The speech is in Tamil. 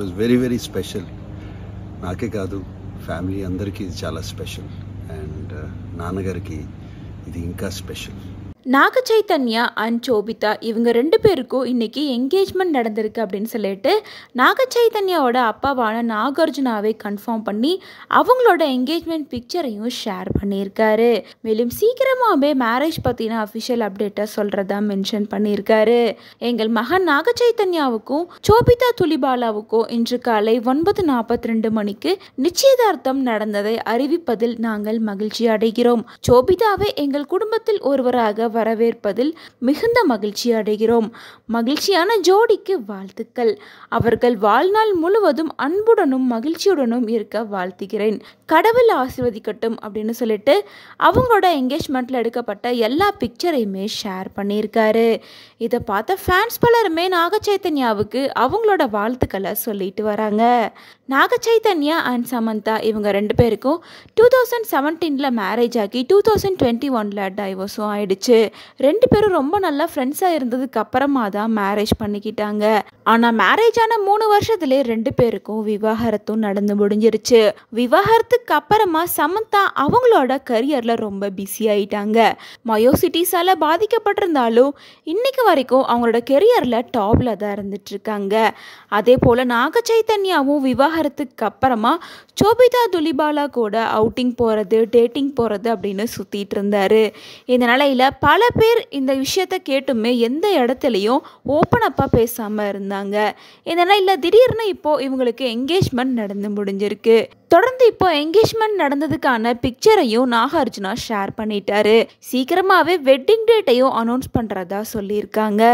వాజ్ వెరీ వెరీ స్పెషల్ నాకే కాదు ఫ్యామిలీ అందరికీ ఇది చాలా స్పెషల్ అండ్ uh, నాన్నగారికి ఇది ఇంకా స్పెషల్ நாக சைத்தன்யா அண்ட் சோபிதா இவங்க ரெண்டு பேருக்கும் இன்றைக்கி என்கேஜ்மெண்ட் நடந்திருக்கு அப்படின்னு சொல்லிட்டு நாக சைத்தன்யாவோட அப்பாவான நாகார்ஜுனாவை கன்ஃபார்ம் பண்ணி அவங்களோட என்கேஜ்மெண்ட் பிக்சரையும் ஷேர் பண்ணியிருக்காரு மேலும் சீக்கிரமாகவே மேரேஜ் பற்றின அஃபிஷியல் அப்டேட்டை சொல்கிறதா மென்ஷன் பண்ணியிருக்காரு எங்கள் மகன் நாக சைத்தன்யாவுக்கும் சோபிதா துலிபாலாவுக்கும் இன்று காலை ஒன்பது நாற்பத்தி ரெண்டு மணிக்கு நிச்சயதார்த்தம் நடந்ததை அறிவிப்பதில் நாங்கள் மகிழ்ச்சி அடைகிறோம் சோபிதாவை எங்கள் குடும்பத்தில் ஒருவராக வரவேற்பதில் மிகுந்த மகிழ்ச்சி அடைகிறோம் மகிழ்ச்சியான ஜோடிக்கு வாழ்த்துக்கள் அவர்கள் வாழ்நாள் முழுவதும் அன்புடனும் மகிழ்ச்சியுடனும் இருக்க வாழ்த்துகிறேன் கடவுள் ஆசிர்வதிக்கட்டும் அப்படின்னு சொல்லிட்டு அவங்களோட என்கேஜ்மெண்ட்டில் எடுக்கப்பட்ட எல்லா பிக்சரையுமே ஷேர் பண்ணியிருக்காரு இதை பார்த்த ஃபேன்ஸ் பலருமே நாகச்சைத்தன்யாவுக்கு அவங்களோட வாழ்த்துக்களை சொல்லிட்டு வராங்க நாகச்சைத்தன்யா அண்ட் சமந்தா இவங்க ரெண்டு பேருக்கும் டூ தௌசண்ட் செவன்டீனில் மேரேஜ் ஆகி டூ தௌசண்ட் டுவெண்ட்டி ஒனில் டைவர்ஸும் ஆயிடுச்சு ரெண்டு பேரும் ரொம்ப நல்லா ஃப்ரெண்ட்ஸாக இருந்ததுக்கு அப்புறமா தான் மேரேஜ் பண்ணிக்கிட்டாங்க ஆனால் மேரேஜ் ஆன மூணு வருஷத்துலேயே ரெண்டு பேருக்கும் விவாகரத்தும் நடந்து முடிஞ்சிருச்சு விவாகரத்து அதுக்கப்புறமா சமந்தா அவங்களோட கரியரில் ரொம்ப பிஸி ஆகிட்டாங்க மயோசிட்டிஸால் பாதிக்கப்பட்டிருந்தாலும் இன்னைக்கு வரைக்கும் அவங்களோட கெரியரில் டாப்பில் தான் இருக்காங்க அதே போல் நாக சைத்தன்யாவும் விவாகரத்துக்கு அப்புறமா சோபிதா துலிபாலா கூட அவுட்டிங் போகிறது டேட்டிங் போகிறது அப்படின்னு சுற்றிட்டு இருந்தார் இந்த நிலையில பல பேர் இந்த விஷயத்த கேட்டுமே எந்த இடத்துலையும் ஓப்பன் அப்பா பேசாமல் இருந்தாங்க இந்த நிலையில திடீர்னு இப்போது இவங்களுக்கு என்கேஜ்மெண்ட் நடந்து முடிஞ்சிருக்கு தொடர்ந்து இப்போ என்கேஜ்மெண்ட் நடந்ததுக்கான பிக்சரையும் நாகார்ஜுனா ஷேர் பண்ணிட்டாரு சீக்கிரமாகவே வெட்டிங் டேட்டையும் அனௌன்ஸ் பண்ணுறதா சொல்லியிருக்காங்க